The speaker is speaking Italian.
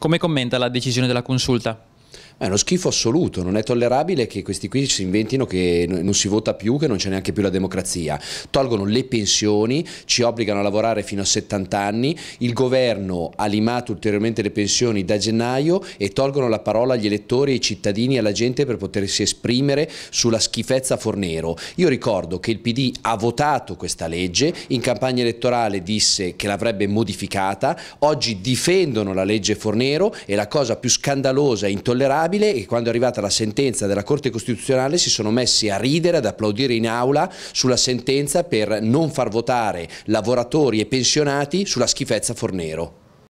Come commenta la decisione della consulta? È uno schifo assoluto, non è tollerabile che questi qui si inventino che non si vota più, che non c'è neanche più la democrazia. Tolgono le pensioni, ci obbligano a lavorare fino a 70 anni, il governo ha limato ulteriormente le pensioni da gennaio e tolgono la parola agli elettori, ai cittadini, alla gente per potersi esprimere sulla schifezza Fornero. Io ricordo che il PD ha votato questa legge, in campagna elettorale disse che l'avrebbe modificata, oggi difendono la legge Fornero e la cosa più scandalosa e intollerabile inaccettabile e quando è arrivata la sentenza della Corte Costituzionale si sono messi a ridere, ad applaudire in aula sulla sentenza per non far votare lavoratori e pensionati sulla schifezza Fornero.